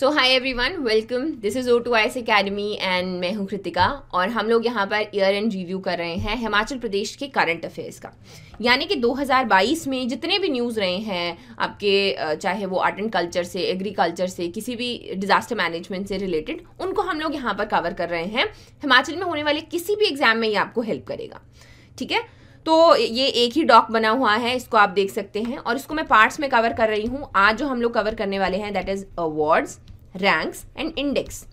So hi everyone welcome this is O two I S academy and मैं हूँ कृतिका और हम लोग यहाँ पर ईयर एंड रिव्यू कर रहे हैं हिमाचल प्रदेश के करंट अफेयर्स का यानी कि 2022 में जितने भी न्यूज़ रहे हैं आपके चाहे वो आर्ट एंड कल्चर से एग्रीकल्चर से किसी भी डिज़ास्टर मैनेजमेंट से रिलेटेड उनको हम लोग यहाँ पर कवर कर रहे हैं हिमाचल में होने वाले किसी भी एग्ज़ाम में ये आपको हेल्प करेगा ठीक है तो ये एक ही डॉक बना हुआ है इसको आप देख सकते हैं और इसको मैं पार्ट्स में कवर कर रही हूँ आज जो हम लोग कवर करने वाले हैं that is awards ranks and index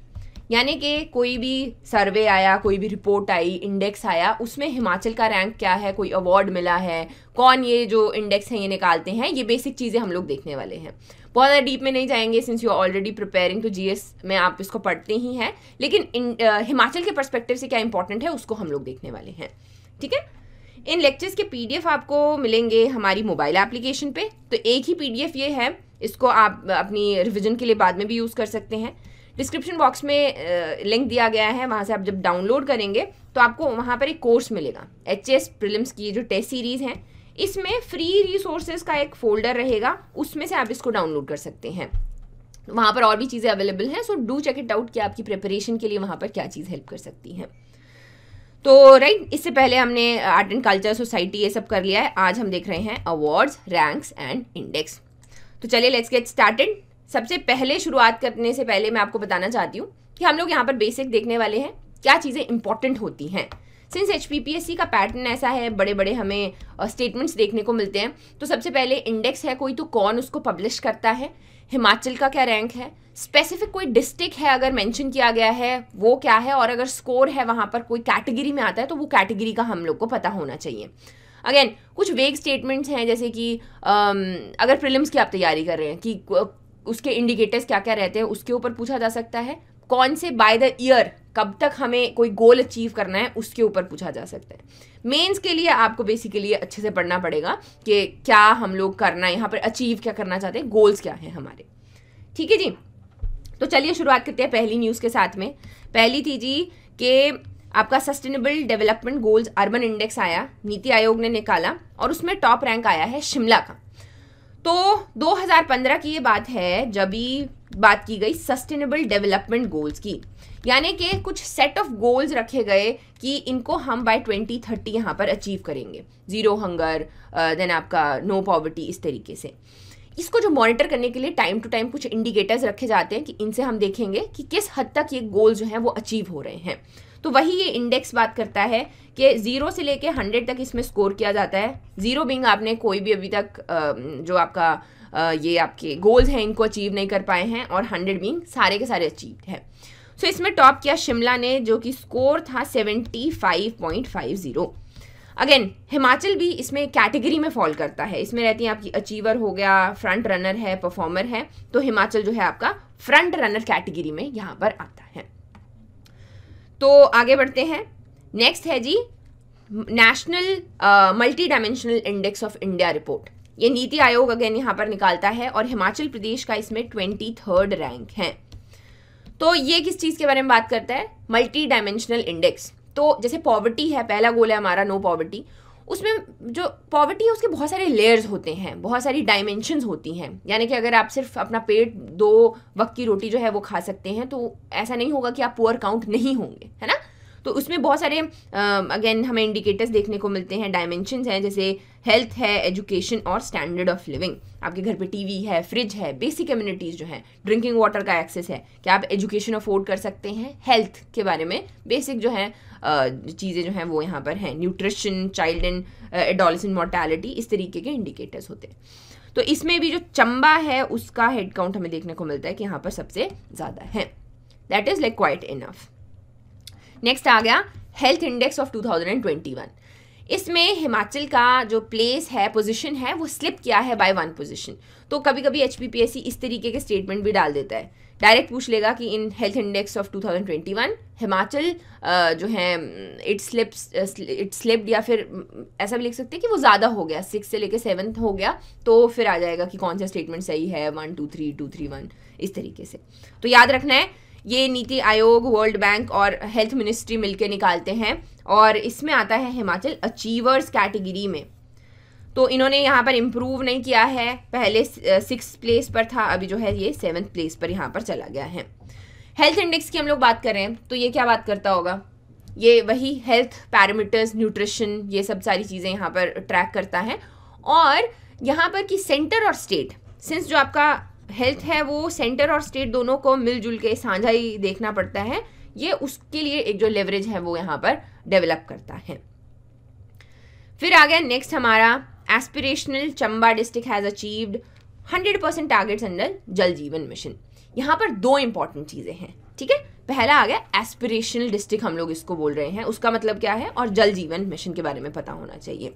यानी कि कोई भी सर्वे आया कोई भी रिपोर्ट आई इंडेक्स आया उसमें हिमाचल का रैंक क्या है कोई अवार्ड मिला है कौन ये जो इंडेक्स है ये निकालते हैं ये बेसिक चीज़ें हम लोग देखने वाले हैं बहुत ज़्यादा डीप में नहीं जाएंगे since you already preparing to GS में आप इसको पढ़ते ही हैं लेकिन इन, आ, हिमाचल के परस्पेक्टिव से क्या इंपॉर्टेंट है उसको हम लोग देखने वाले हैं ठीक है इन लेक्चर्स के पीडीएफ आपको मिलेंगे हमारी मोबाइल एप्लीकेशन पे तो एक ही पीडीएफ ये है इसको आप अपनी रिविजन के लिए बाद में भी यूज़ कर सकते हैं डिस्क्रिप्शन बॉक्स में लिंक दिया गया है वहाँ से आप जब डाउनलोड करेंगे तो आपको वहाँ पर एक कोर्स मिलेगा एच एस प्रिलिम्स की जो टेस्ट सीरीज़ हैं इसमें फ्री रिसोर्सेज का एक फोल्डर रहेगा उसमें से आप इसको डाउनलोड कर सकते हैं वहाँ पर और भी चीज़ें अवेलेबल हैं so do check it out कि आपकी प्रिपरेशन के लिए वहाँ पर क्या चीज़ हेल्प कर सकती हैं तो राइट इससे पहले हमने आर्ट एंड कल्चर सोसाइटी ये सब कर लिया है आज हम देख रहे हैं अवार्ड्स रैंक्स एंड इंडेक्स तो चलिए लेट्स गेट स्टार्टेड सबसे पहले शुरुआत करने से पहले मैं आपको बताना चाहती हूँ कि हम लोग यहाँ पर बेसिक देखने वाले हैं क्या चीज़ें इंपॉर्टेंट होती हैं सिंस एच का पैटर्न ऐसा है बड़े बड़े हमें स्टेटमेंट्स देखने को मिलते हैं तो सबसे पहले इंडेक्स है कोई तो कौन उसको पब्लिश करता है हिमाचल का क्या रैंक है स्पेसिफिक कोई डिस्ट्रिक्ट है अगर मेंशन किया गया है वो क्या है और अगर स्कोर है वहाँ पर कोई कैटेगरी में आता है तो वो कैटेगरी का हम लोग को पता होना चाहिए अगेन कुछ वेग स्टेटमेंट्स हैं जैसे कि um, अगर प्रिलिम्स की आप तैयारी कर रहे हैं कि उसके इंडिकेटर्स क्या क्या रहते हैं उसके ऊपर पूछा जा सकता है कौन से बाय द ईयर कब तक हमें कोई गोल अचीव करना है उसके ऊपर पूछा जा सकता है मेंस के लिए आपको बेसिकली अच्छे से पढ़ना पड़ेगा कि क्या हम लोग करना है यहाँ पर अचीव क्या करना चाहते हैं गोल्स क्या हैं हमारे ठीक है जी तो चलिए शुरुआत करते हैं पहली न्यूज़ के साथ में पहली थी जी कि आपका sustainable development goals urban index आया नीति आयोग ने निकाला और उसमें टॉप रैंक आया है शिमला का तो 2015 की ये बात है जब ही बात की गई सस्टेनेबल डेवलपमेंट गोल्स की यानी कि कुछ सेट ऑफ गोल्स रखे गए कि इनको हम बाय 2030 यहाँ पर अचीव करेंगे ज़ीरो हंगर देन आपका नो पॉवर्टी इस तरीके से इसको जो मॉनिटर करने के लिए टाइम टू टाइम कुछ इंडिकेटर्स रखे जाते हैं कि इनसे हम देखेंगे कि किस हद तक ये गोल्स जो हैं वो अचीव हो रहे हैं तो वही ये इंडेक्स बात करता है कि ज़ीरो से लेके हंड्रेड तक इसमें स्कोर किया जाता है ज़ीरो बिंग आपने कोई भी अभी तक जो आपका ये आपके गोल्स हैं इनको अचीव नहीं कर पाए हैं और हंड्रेड बिंग सारे के सारे अचीव हैं सो so, इसमें टॉप किया शिमला ने जो कि स्कोर था seventy five point five zero again Himachal भी इसमें कैटेगरी में फॉल करता है इसमें रहती हैं आपकी अचीवर हो गया फ्रंट रनर है परफॉर्मर है तो हिमाचल जो है आपका फ्रंट रनर कैटेगरी में यहाँ पर आता है तो आगे बढ़ते हैं नेक्स्ट है जी national multidimensional index of India report ये नीति आयोग अगेन यहाँ पर निकालता है और हिमाचल प्रदेश का इसमें ट्वेंटी थर्ड रैंक है तो ये किस चीज़ के बारे में बात करता है मल्टी डायमेंशनल इंडेक्स तो जैसे पॉवर्टी है पहला गोल है हमारा नो पॉवर्टी उसमें जो पॉवर्टी है उसके बहुत सारे लेयर्स होते हैं बहुत सारी डायमेंशन होती हैं यानी कि अगर आप सिर्फ अपना पेट दो वक्त की रोटी जो है वो खा सकते हैं तो ऐसा नहीं होगा कि आप पुअर काउंट नहीं होंगे है ना तो उसमें बहुत सारे अगेन हमें इंडिकेटर्स देखने को मिलते हैं डायमेंशन हैं जैसे हेल्थ है एजुकेशन और स्टैंडर्ड ऑफ लिविंग आपके घर पे टीवी है फ्रिज है बेसिक कम्युनिटीज़ जो हैं ड्रिंकिंग वाटर का एक्सेस है क्या आप एजुकेशन अफोर्ड कर सकते हैं हेल्थ के बारे में बेसिक जो है चीज़ें जो हैं वो यहाँ पर हैं nutrition child and adolescent mortality इस तरीके के इंडिकेटर्स होते हैं तो इसमें भी जो चंबा है उसका हेड काउंट हमें देखने को मिलता है कि यहाँ पर सबसे ज़्यादा है that is like quite enough next आ गया हेल्थ इंडेक्स ऑफ 2021 इसमें हिमाचल का जो प्लेस है पोजीशन है वो स्लिप किया है बाय वन पोजीशन तो कभी कभी एच इस तरीके के स्टेटमेंट भी डाल देता है डायरेक्ट पूछ लेगा कि in health index of 2021 Himachal जो है इट स्लिप्स इट स्लिप्ड या फिर ऐसा भी लिख सकते हैं कि वो ज़्यादा हो गया सिक्स से लेकर सेवन्थ हो गया तो फिर आ जाएगा कि कौन सा स्टेटमेंट सही है one two three two three one इस तरीके से तो याद रखना है ये नीति आयोग वर्ल्ड बैंक और हेल्थ मिनिस्ट्री मिलकर निकालते हैं और इसमें आता है हिमाचल अचीवर्स कैटेगरी में तो इन्होंने यहाँ पर इम्प्रूव नहीं किया है पहले सिक्स प्लेस पर था अभी जो है ये सेवन्थ प्लेस पर यहाँ पर चला गया है हेल्थ इंडेक्स की हम लोग बात कर रहे हैं तो ये क्या बात करता होगा ये वही हेल्थ पैरामीटर्स न्यूट्रिशन ये सब सारी चीज़ें यहाँ पर ट्रैक करता है और यहाँ पर कि सेंटर और स्टेट सिंस जो आपका हेल्थ है वो सेंटर और स्टेट दोनों को मिलजुल के साझा ही देखना पड़ता है ये उसके लिए एक जो लेवरेज है वो यहाँ पर डेवलप करता है फिर आ गया नेक्स्ट हमारा aspirational Chamba district has achieved hundred percent targets under Jal Jeevan mission यहाँ पर दो इंपॉर्टेंट चीज़ें हैं ठीक है पहला आ गया एस्पिरेशनल डिस्ट्रिक्ट हम लोग इसको बोल रहे हैं उसका मतलब क्या है और जल जीवन मिशन के बारे में पता होना चाहिए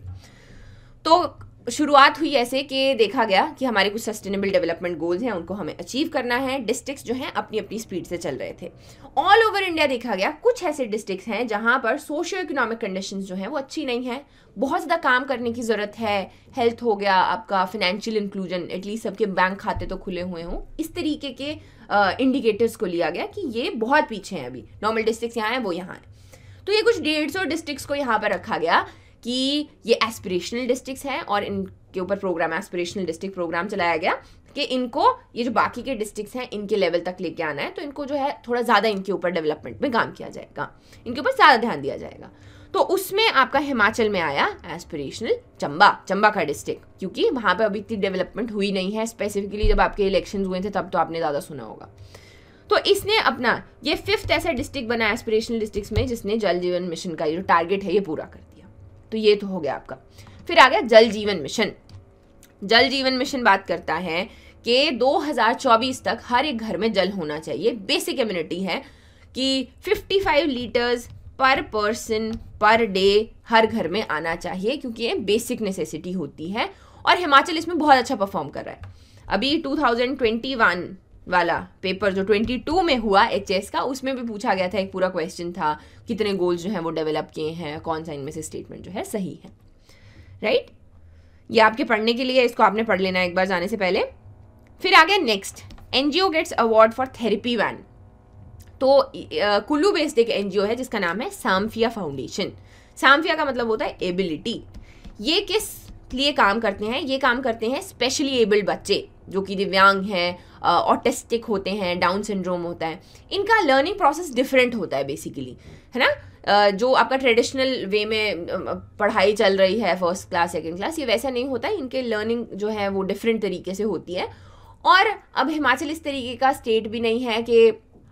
तो शुरुआत हुई ऐसे कि देखा गया कि हमारे कुछ सस्टेनेबल डेवलपमेंट गोल्स हैं उनको हमें अचीव करना है डिस्ट्रिक्ट जो हैं अपनी अपनी स्पीड से चल रहे थे ऑल ओवर इंडिया देखा गया कुछ ऐसे डिस्ट्रिक्ट हैं जहाँ पर सोशो इकोनॉमिक कंडीशन जो हैं वो अच्छी नहीं है बहुत ज़्यादा काम करने की ज़रूरत है हेल्थ हो गया आपका फाइनेंशियल इंक्लूजन एटलीस्ट सबके बैंक खाते तो खुले हुए हों इस तरीके के इंडिकेटर्स uh, को लिया गया कि ये बहुत पीछे हैं अभी नॉर्मल डिस्ट्रिक्ट यहाँ हैं वो यहाँ हैं तो ये कुछ डेढ़ सौ डिस्ट्रिक्ट को यहाँ पर रखा गया कि ये एस्पिरेशनल डिस्ट्रिक्स हैं और इनके ऊपर प्रोग्राम एस्पिरेशनल डिस्ट्रिक्ट प्रोग्राम चलाया गया कि इनको ये जो बाकी के डिस्ट्रिक्ट हैं इनके लेवल तक लेके आना है तो इनको जो है थोड़ा ज़्यादा इनके ऊपर डेवलपमेंट में काम किया जाएगा इनके ऊपर ज़्यादा ध्यान दिया जाएगा तो उसमें आपका हिमाचल में आया एस्पिरेशनल चंबा चंबा का डिस्ट्रिक्ट क्योंकि वहाँ पर अभी इतनी डेवलपमेंट हुई नहीं है स्पेसिफिकली जब आपके इलेक्शन हुए थे तब तो आपने ज़्यादा सुना होगा तो इसने अपना ये फिफ्थ ऐसा डिस्ट्रिक्ट बना एस्पिरेशनल डिस्ट्रिक्ट में जिसने जल जीवन मिशन का ये जो टारगेट है ये पूरा कर तो ये तो हो गया आपका फिर आ गया जल जीवन मिशन जल जीवन मिशन बात करता है कि 2024 तक हर एक घर में जल होना चाहिए बेसिक इम्यूनिटी है कि 55 लीटर्स पर पर्सन पर डे हर घर में आना चाहिए क्योंकि ये बेसिक नेसेसिटी होती है और हिमाचल इसमें बहुत अच्छा परफॉर्म कर रहा है अभी 2021 वाला पेपर जो 22 में हुआ एच का उसमें भी पूछा गया था एक पूरा क्वेश्चन था कितने गोल्स जो हैं वो डेवलप किए हैं कौन सा इनमें से स्टेटमेंट जो है सही है राइट right? ये आपके पढ़ने के लिए इसको आपने पढ़ लेना एक बार जाने से पहले फिर आ गया next N gates award for therapy van तो कुल्लू बेस्ड एक एन है जिसका नाम है साम्फिया फाउंडेशन साम्फिया का मतलब होता है एबिलिटी ये किस लिए काम करते हैं ये काम करते हैं स्पेशली एबल्ड बच्चे जो कि दिव्यांग हैं ऑटिस्टिक होते हैं डाउन सिंड्रोम होता है इनका लर्निंग प्रोसेस डिफरेंट होता है बेसिकली है ना Uh, जो आपका ट्रेडिशनल वे में पढ़ाई चल रही है फर्स्ट क्लास सेकेंड क्लास ये वैसा नहीं होता इनके लर्निंग जो है वो डिफरेंट तरीके से होती है और अब हिमाचल इस तरीके का स्टेट भी नहीं है कि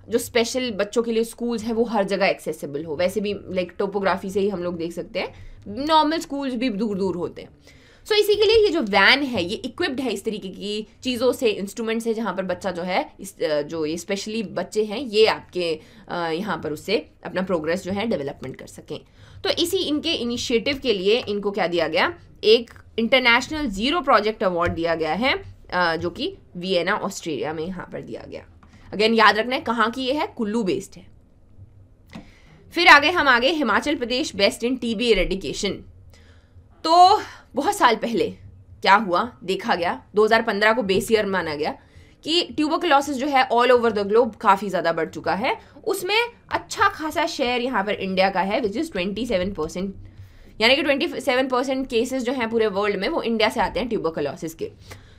जो स्पेशल बच्चों के लिए स्कूल्स हैं वो हर जगह एक्सेसिबल हो वैसे भी लाइक टोपोग्राफी से ही हम लोग देख सकते हैं नॉर्मल स्कूल्स भी दूर दूर होते हैं सो so, इसी के लिए ये जो वैन है ये इक्विप्ड है इस तरीके की चीज़ों से इंस्ट्रूमेंट से जहाँ पर बच्चा जो है इस जो ये स्पेशली बच्चे हैं ये आपके यहाँ पर उससे अपना प्रोग्रेस जो है डेवलपमेंट कर सकें तो इसी इनके इनिशिएटिव के लिए इनको क्या दिया गया एक इंटरनेशनल ज़ीरो प्रोजेक्ट अवार्ड दिया गया है जो कि वियना ऑस्ट्रेलिया में यहाँ पर दिया गया अगेन याद रखना है कहाँ की ये है कुल्लू बेस्ड है फिर आगे हम आगे Himachal Pradesh best in TB eradication तो बहुत साल पहले क्या हुआ देखा गया 2015 को बेस ईयर माना गया कि ट्यूबरकुलोसिस जो है ऑल ओवर द ग्लोब काफ़ी ज़्यादा बढ़ चुका है उसमें अच्छा खासा शेयर यहाँ पर इंडिया का है which is twenty seven percent यानी कि ट्वेंटी सेवन परसेंट केसेज जो हैं पूरे वर्ल्ड में वो इंडिया से आते हैं ट्यूबरकुलोसिस के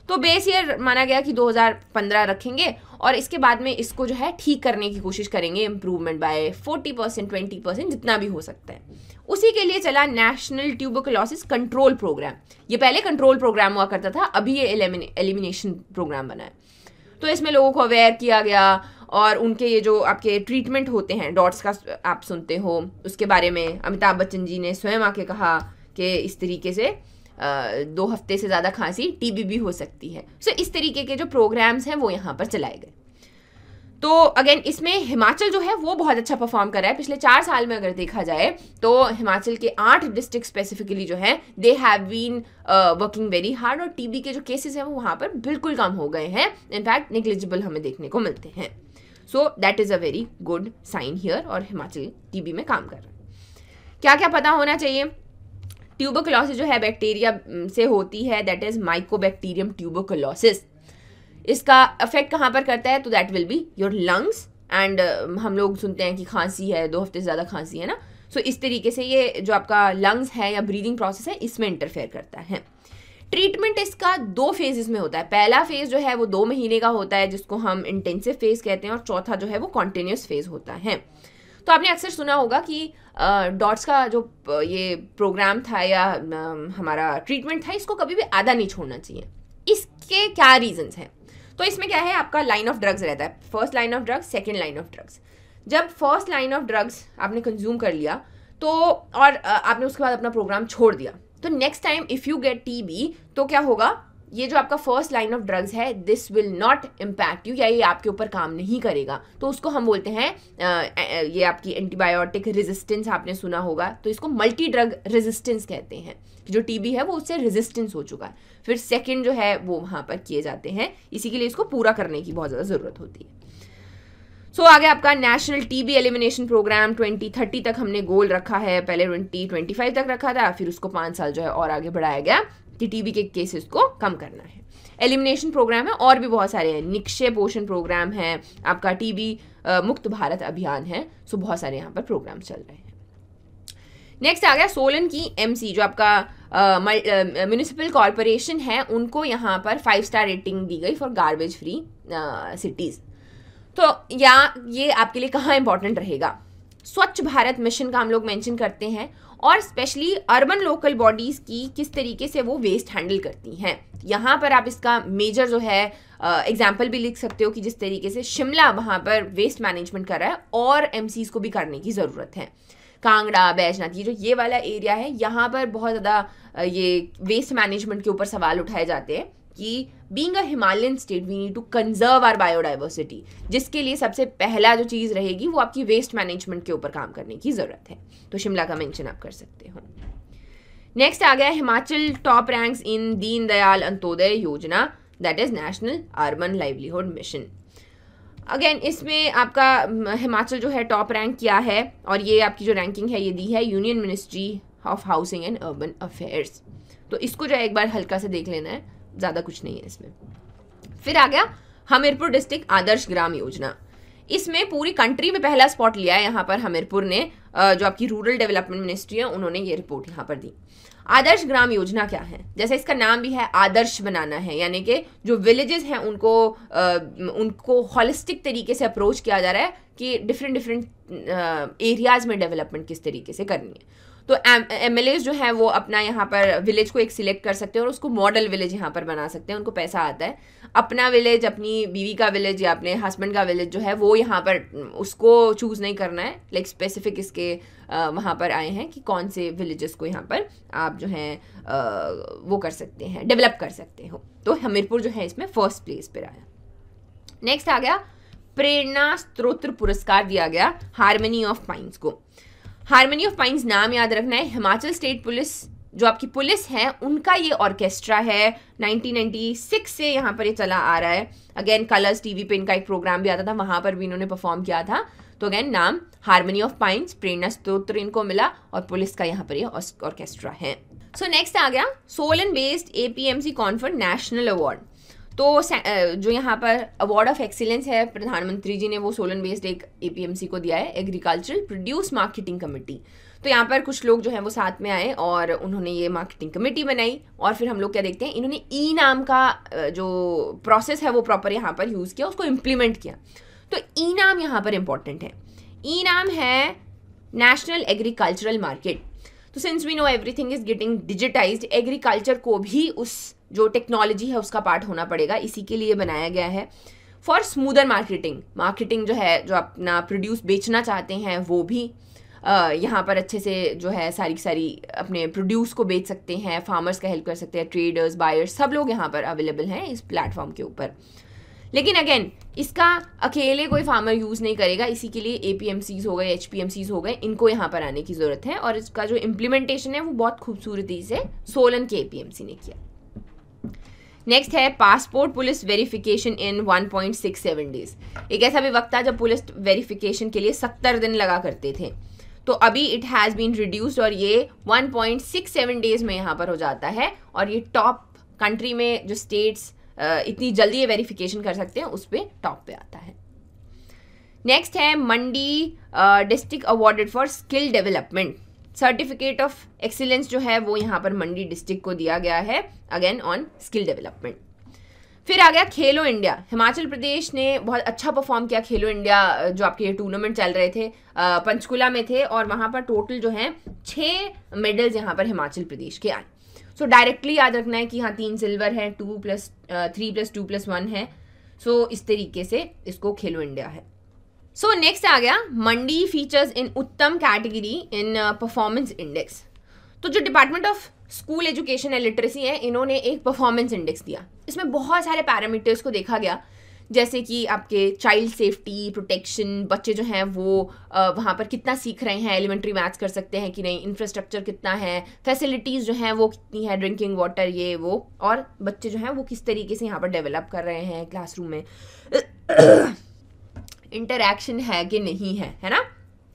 तो हम्म। बेस ईयर माना गया कि 2015 रखेंगे और इसके बाद में इसको जो है ठीक करने की कोशिश करेंगे improvement by 40 percent twenty percent जितना भी हो सकता है उसी के लिए चला नेशनल ट्यूबोकलॉसिस कंट्रोल प्रोग्राम ये पहले कंट्रोल प्रोग्राम हुआ करता था अभी ये एलिमिनेशन प्रोग्राम बना है तो इसमें लोगों को अवेयर किया गया और उनके ये जो आपके ट्रीटमेंट होते हैं डॉट्स का आप सुनते हो उसके बारे में अमिताभ बच्चन जी ने स्वयं आके कहा कि इस तरीके से दो हफ्ते से ज़्यादा खांसी टीबी भी हो सकती है सो so, इस तरीके के जो प्रोग्राम्स हैं वो यहाँ पर चलाए गए तो अगेन इसमें हिमाचल जो है वो बहुत अच्छा परफॉर्म कर रहा है पिछले चार साल में अगर देखा जाए तो हिमाचल के आठ डिस्ट्रिक्ट स्पेसिफिकली जो है they have been working very hard और टीबी के जो केसेस हैं वो वहाँ पर बिल्कुल कम हो गए हैं इनफैक्ट निग्लिजिबल हमें देखने को मिलते हैं so that is a very good sign here और हिमाचल टीबी में काम कर रहा है क्या क्या पता होना चाहिए ट्यूबोकलोसिस जो है बैक्टीरिया mm, से होती है दैट इज़ माइकोबैक्टीरियम ट्यूबोकलोसिस इसका अफेक्ट कहाँ पर करता है तो that will be your lungs and हम लोग सुनते हैं कि खांसी है दो हफ्ते से ज़्यादा खांसी है ना सो so, इस तरीके से ये जो आपका लंग्स है या ब्रीदिंग प्रोसेस है इसमें इंटरफेयर करता है ट्रीटमेंट इसका दो फेजेस में होता है पहला फेज जो है वो दो महीने का होता है जिसको हम इंटेंसिव फेज कहते हैं और चौथा जो है वो कॉन्टीन्यूस फेज होता है तो आपने अक्सर सुना होगा कि डॉट्स का जो ये प्रोग्राम था या हमारा ट्रीटमेंट था इसको कभी भी आधा नहीं छोड़ना चाहिए इसके क्या रीजंस हैं तो इसमें क्या है आपका लाइन ऑफ ड्रग्स रहता है first line of drugs second line of drugs जब फर्स्ट लाइन ऑफ ड्रग्स आपने कंज्यूम कर लिया तो और आपने उसके बाद अपना प्रोग्राम छोड़ दिया तो next time if you get T तो क्या होगा ये जो आपका फर्स्ट लाइन ऑफ ड्रग्स है this will not impact you या ये आपके ऊपर काम नहीं करेगा तो उसको हम बोलते हैं ये आपकी एंटीबायोटिक रेजिस्टेंस आपने सुना होगा तो इसको मल्टी ड्रग रेजिस्टेंस कहते हैं जो टीबी है वो उससे रेजिस्टेंस हो चुका है फिर सेकेंड जो है वो वहाँ पर किए जाते हैं इसी के लिए इसको पूरा करने की बहुत ज़्यादा ज़रूरत होती है सो so, आगे आपका नेशनल टीबी एलिमिनेशन प्रोग्राम 2030 तक हमने गोल रखा है पहले 2025 तक रखा था फिर उसको पाँच साल जो है और आगे बढ़ाया गया कि टीबी के केसेस को कम करना है एलिमिनेशन प्रोग्राम है और भी बहुत सारे हैं निक्षय पोषण प्रोग्राम है आपका टीबी मुक्त भारत अभियान है सो बहुत सारे यहाँ पर प्रोग्राम चल रहे हैं नेक्स्ट आ गया सोलन की एमसी जो आपका म्यूनिसिपल कॉरपोरेशन है उनको यहाँ पर फाइव स्टार रेटिंग दी गई फॉर गार्बेज फ्री सिटीज़ तो या ये आपके लिए कहाँ इंपॉर्टेंट रहेगा स्वच्छ भारत मिशन का हम लोग मेंशन करते हैं और स्पेशली अर्बन लोकल बॉडीज़ की किस तरीके से वो वेस्ट हैंडल करती हैं यहाँ पर आप इसका मेजर जो है एग्जाम्पल भी लिख सकते हो कि जिस तरीके से शिमला वहाँ पर वेस्ट मैनेजमेंट कर रहा है और एम को भी करने की ज़रूरत है कांगड़ा बैजनाथ ये जो ये वाला एरिया है यहाँ पर बहुत ज़्यादा ये वेस्ट मैनेजमेंट के ऊपर सवाल उठाए जाते हैं कि being a Himalayan state we need to conserve our biodiversity जिसके लिए सबसे पहला जो चीज़ रहेगी वो आपकी वेस्ट मैनेजमेंट के ऊपर काम करने की ज़रूरत है तो शिमला का मेंशन आप कर सकते हो नेक्स्ट आ गया हिमाचल टॉप रैंक्स इन दीन Dayal Antyodaya Yojana that is national urban livelihood mission again इसमें आपका हिमाचल जो है टॉप रैंक किया है और ये आपकी जो रैंकिंग है ये दी है union ministry of housing and urban affairs तो इसको जो है एक बार हल्का से देख लेना है ज़्यादा कुछ नहीं है इसमें फिर आ गया हमीरपुर डिस्ट्रिक्ट आदर्श ग्राम योजना इसमें पूरी कंट्री में पहला स्पॉट लिया है यहाँ पर हमीरपुर ने जो आपकी रूरल डेवलपमेंट मिनिस्ट्री है उन्होंने ये रिपोर्ट यहाँ पर दी आदर्श ग्राम योजना क्या है जैसे इसका नाम भी है आदर्श बनाना है यानी कि जो विलेजेस हैं उनको आ, उनको हॉलिस्टिक तरीके से अप्रोच किया जा रहा है कि डिफरेंट डिफरेंट एरियाज में डेवलपमेंट किस तरीके से करनी है तो एम एल जो है वो अपना यहाँ पर विलेज को एक सिलेक्ट कर सकते हैं और उसको मॉडल विलेज यहाँ पर बना सकते हैं उनको पैसा आता है अपना विलेज अपनी बीवी का विलेज या अपने हस्बैंड का विलेज जो है वो यहाँ पर उसको चूज़ नहीं करना है लाइक स्पेसिफिक इसके वहाँ पर आए हैं कि कौन से विलेजेस को यहाँ पर आप जो हैं वो कर सकते हैं डेवलप कर सकते हो तो हमीरपुर जो है इसमें फर्स्ट प्लेस पर आया नेक्स्ट आ गया प्रेरणा स्त्रोत्र पुरस्कार दिया गया हारमनी ऑफ पाइंस को हारमोनी ऑफ पाइंस नाम याद रखना है हिमाचल स्टेट पुलिस जो आपकी पुलिस है उनका ये ऑर्केस्ट्रा है 1996 से यहाँ पर ये चला आ रहा है अगेन कलर्स टीवी पे इनका एक प्रोग्राम भी आता था वहां पर भी इन्होंने परफॉर्म किया था तो अगेन नाम हारमोनी ऑफ पाइंस प्रेरणा स्त्रोत्र इनको मिला और पुलिस का यहाँ पर ये ऑर्केस्ट्रा है सो so नेक्स्ट आ गया Solan based APMC conference national award तो जो यहाँ पर अवार्ड ऑफ एक्सीलेंस है प्रधानमंत्री जी ने वो सोलन बेस्ड एक ए को दिया है एग्रीकल्चरल प्रोड्यूस मार्केटिंग कमेटी तो यहाँ पर कुछ लोग जो हैं वो साथ में आए और उन्होंने ये मार्केटिंग कमेटी बनाई और फिर हम लोग क्या देखते हैं इन्होंने ई e नाम का जो प्रोसेस है वो प्रॉपर यहाँ पर यूज़ किया उसको इम्प्लीमेंट किया तो ई e नाम यहाँ पर इम्पॉर्टेंट है ई e नाम है नेशनल एग्रीकल्चरल मार्केट तो since we know everything is getting digitized agriculture को भी उस जो टेक्नोलॉजी है उसका पार्ट होना पड़ेगा इसी के लिए बनाया गया है फॉर स्मूदर मार्केटिंग मार्केटिंग जो है जो अपना प्रोड्यूस बेचना चाहते हैं वो भी यहाँ पर अच्छे से जो है सारी सारी अपने प्रोड्यूस को बेच सकते हैं फार्मर्स का हेल्प कर सकते हैं ट्रेडर्स बायर्स सब लोग यहाँ पर अवेलेबल हैं इस प्लेटफॉर्म के ऊपर लेकिन अगेन इसका अकेले कोई फार्मर यूज़ नहीं करेगा इसी के लिए ए पी एम सीज हो गए एच पी एम सीज हो गए इनको यहाँ पर आने की ज़रूरत है और इसका जो इम्प्लीमेंटेशन है वो बहुत खूबसूरती से सोलन के ए पी एम सी ने किया नेक्स्ट है passport police verification in 1.67 days एक ऐसा भी वक्त था जब पुलिस वेरिफिकेशन के लिए सत्तर दिन लगा करते थे तो अभी इट हैज़ बीन रिड्यूस्ड और ये 1.67 डेज में यहाँ पर हो जाता है और ये टॉप कंट्री में जो स्टेट्स इतनी जल्दी ये वेरिफिकेशन कर सकते हैं उस पर टॉप पे आता है नेक्स्ट है Mandi district awarded for skill development certificate of excellence जो है वो यहाँ पर मंडी डिस्ट्रिक्ट को दिया गया है अगेन ऑन स्किल डेवलपमेंट फिर आ गया खेलो इंडिया हिमाचल प्रदेश ने बहुत अच्छा परफॉर्म किया खेलो इंडिया जो आपके टूर्नामेंट चल रहे थे पंचकुला में थे और वहाँ पर टोटल जो है छः मेडल्स यहाँ पर हिमाचल प्रदेश के आए सो डायरेक्टली याद रखना है कि हाँ तीन सिल्वर हैं two plus three plus two plus one है सो uh, so, इस तरीके से इसको खेलो इंडिया है सो so, नेक्स्ट आ गया मंडी फीचर्स इन उत्तम कैटेगरी इन परफॉर्मेंस इंडेक्स तो जो department of school education and literacy है इन्होंने एक परफॉर्मेंस इंडेक्स दिया इसमें बहुत सारे पैरामीटर्स को देखा गया जैसे कि आपके चाइल्ड सेफ्टी प्रोटेक्शन बच्चे जो हैं वो वहाँ पर कितना सीख रहे हैं एलिमेंट्री मैथ्स कर सकते हैं कि नहीं इंफ्रास्ट्रक्चर कितना है फैसिलिटीज़ जो हैं वो कितनी है ड्रिंकिंग वाटर ये वो और बच्चे जो हैं वो किस तरीके से यहाँ पर डेवलप कर रहे हैं क्लासरूम में इंटरैक्शन है कि नहीं है है ना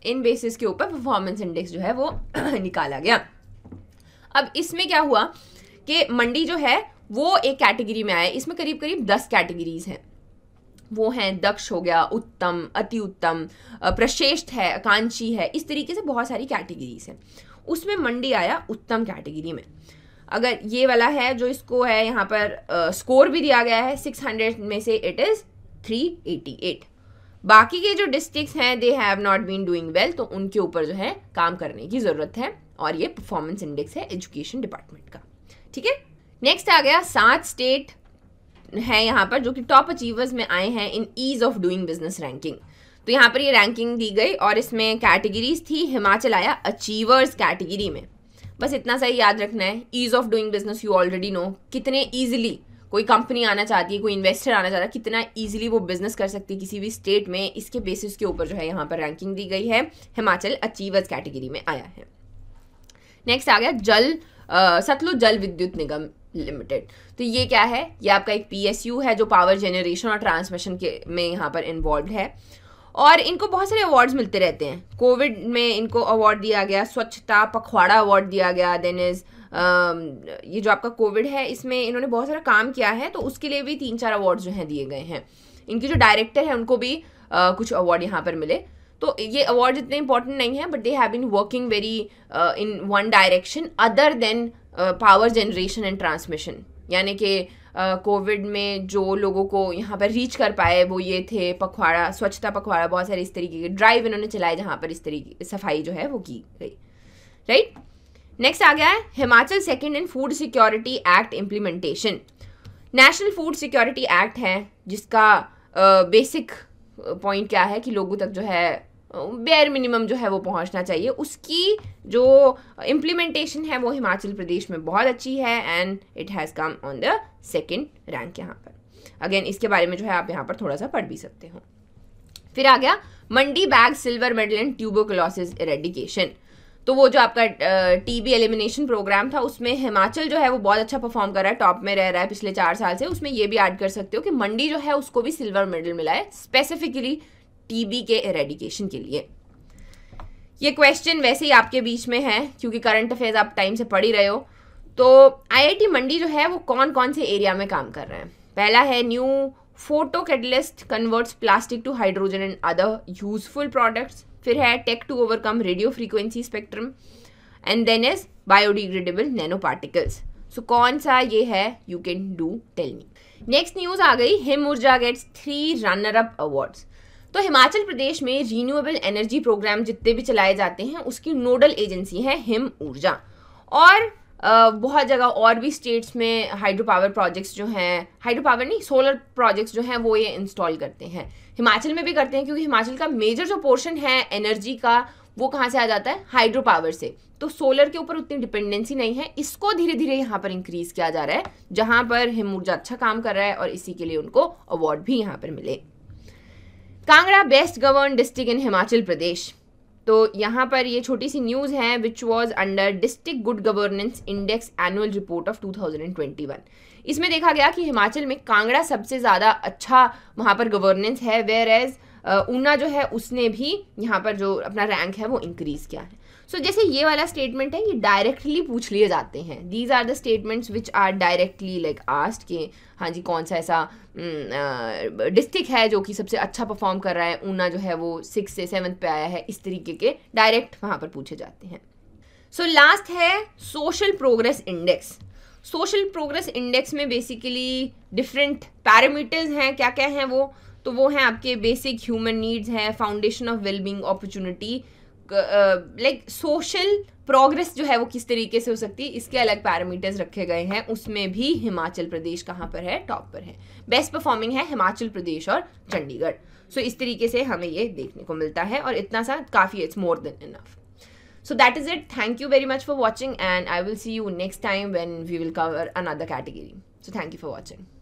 इन बेसिस के ऊपर परफॉर्मेंस इंडेक्स जो है वो निकाला गया अब इसमें क्या हुआ कि मंडी जो है वो एक कैटेगरी में आए इसमें करीब करीब दस कैटेगरीज हैं वो हैं दक्ष हो गया उत्तम अति उत्तम प्रश्रेष्ठ है आकांक्षी है इस तरीके से बहुत सारी कैटेगरीज हैं उसमें मंडी आया उत्तम कैटेगरी में अगर ये वाला है जो इसको है यहाँ पर स्कोर भी दिया गया है 600 में से इट इज़ 388 बाकी के जो डिस्ट्रिक्ट हैं they have not been doing well तो उनके ऊपर जो है काम करने की ज़रूरत है और ये परफॉर्मेंस इंडेक्स है एजुकेशन डिपार्टमेंट का ठीक है नेक्स्ट आ गया सात स्टेट हैं यहाँ पर जो कि टॉप अचीवर्स में आए हैं in ease of doing business ranking तो यहाँ पर ये रैंकिंग दी गई और इसमें कैटेगरीज थी हिमाचल आया अचीवर्स कैटेगरी में बस इतना सा ही याद रखना है ease of doing business you already know कितने ईजिली कोई कंपनी आना चाहती है कोई इन्वेस्टर आना चाहता है कितना ईजिली वो बिजनेस कर सकती है किसी भी स्टेट में इसके बेसिस के ऊपर जो है यहाँ पर रैंकिंग दी गई है हिमाचल अचीवर्स कैटेगरी में आया है नेक्स्ट आ गया जल सतलुज जल विद्युत निगम लिमिटेड तो ये क्या है ये आपका एक पीएसयू है जो पावर जनरेशन और ट्रांसमिशन के में यहाँ पर इन्वॉल्व है और इनको बहुत सारे अवार्ड्स मिलते रहते हैं कोविड में इनको अवार्ड दिया गया स्वच्छता पखवाड़ा अवार्ड दिया गया देन इज़ um, ये जो आपका कोविड है इसमें इन्होंने बहुत सारा काम किया है तो उसके लिए भी तीन चार अवार्ड जो हैं दिए गए हैं इनके जो डायरेक्टर हैं उनको भी आ, uh, कुछ अवार्ड यहाँ पर मिले तो ये अवार्ड इतने इंपॉर्टेंट नहीं है but they have been working very in one direction other than power generation and transmission यानी कि कोविड में जो लोगों को यहाँ पर रीच कर पाए वो ये थे पखवाड़ा स्वच्छता पखवाड़ा बहुत सारे इस तरीके के ड्राइव इन्होंने चलाए जहाँ पर इस तरीके सफाई जो है वो की गई राइट नेक्स्ट आ गया है Himachal second in food security act implementation national food security act है जिसका बेसिक uh, पॉइंट क्या है कि लोगों तक जो है बेयर मिनिमम जो है वो पहुंचना चाहिए उसकी जो इम्प्लीमेंटेशन है वो हिमाचल प्रदेश में बहुत अच्छी है and it has come on the second rank यहाँ पर अगेन इसके बारे में जो है आप यहाँ पर थोड़ा सा पढ़ भी सकते हो फिर आ गया Mandi bag silver medal and क्लॉसिस इरेडिकेशन तो वो जो आपका टी बी एलिमिनेशन प्रोग्राम था उसमें हिमाचल जो है वो बहुत अच्छा परफॉर्म कर रहा है टॉप में रह रहा है पिछले चार साल से उसमें ये भी ऐड कर सकते हो कि मंडी जो है उसको भी सिल्वर मेडल मिला है स्पेसिफिकली टीबी के एरेडिकेशन के लिए ये क्वेश्चन वैसे ही आपके बीच में है क्योंकि करंट अफेयर्स आप टाइम से पढ़ ही रहे हो तो आईआईटी मंडी जो है वो कौन कौन से एरिया में काम कर रहे हैं पहला है new photo catalyst converts plastic to hydrogen and other useful products फिर है tech to overcome radio frequency spectrum and then is biodegradable nano particles so कौन सा ये है you can do tell me next news आ गई Him Urja gets three runner up awards तो हिमाचल प्रदेश में रीन्यूएबल एनर्जी प्रोग्राम जितने भी चलाए जाते हैं उसकी नोडल एजेंसी है हिम ऊर्जा और बहुत जगह और भी स्टेट्स में हाइड्रो पावर प्रोजेक्ट्स जो हैं हाइड्रो पावर नहीं सोलर प्रोजेक्ट्स जो हैं वो ये इंस्टॉल करते हैं हिमाचल में भी करते हैं क्योंकि हिमाचल का मेजर जो पोर्शन है एनर्जी का वो कहाँ से आ जाता है हाइड्रो पावर से तो सोलर के ऊपर उतनी डिपेंडेंसी नहीं है इसको धीरे धीरे यहाँ पर इंक्रीज किया जा रहा है जहाँ पर हिम ऊर्जा अच्छा काम कर रहा है और इसी के लिए उनको अवार्ड भी यहाँ पर मिले Kangra best govern district in Himachal Pradesh तो यहाँ पर ये छोटी सी न्यूज़ है which was under district good governance index annual report of 2021 इसमें देखा गया कि हिमाचल में कांगड़ा सबसे ज़्यादा अच्छा वहाँ पर गवर्नेंस है वेयर एज़ ऊना जो है उसने भी यहाँ पर जो अपना रैंक है वो इंक्रीज़ किया है सो so, जैसे ये वाला स्टेटमेंट है ये डायरेक्टली पूछ लिए जाते हैं these are the statements which are directly like asked के हाँ जी कौन सा ऐसा डिस्ट्रिक्ट हम्म, है जो कि सबसे अच्छा परफॉर्म कर रहा है ऊना जो है वो सिक्स से सेवन्थ पे आया है इस तरीके के डायरेक्ट वहाँ पर पूछे जाते हैं सो so, लास्ट है social progress index social progress index में बेसिकली डिफरेंट पैरामीटर्स हैं क्या क्या हैं वो तो वो हैं आपके बेसिक ह्यूमन नीड्स हैं foundation of wellbeing opportunity like social progress जो है वो किस तरीके से हो सकती है इसके अलग पैरामीटर्स रखे गए हैं उसमें भी हिमाचल प्रदेश कहाँ पर है टॉप पर है बेस्ट परफॉर्मिंग है हिमाचल प्रदेश और चंडीगढ़ सो so, इस तरीके से हमें ये देखने को मिलता है और इतना सा काफ़ी it's more than enough so that is it thank you very much for watching and I will see you next time when we will cover another category so thank you for watching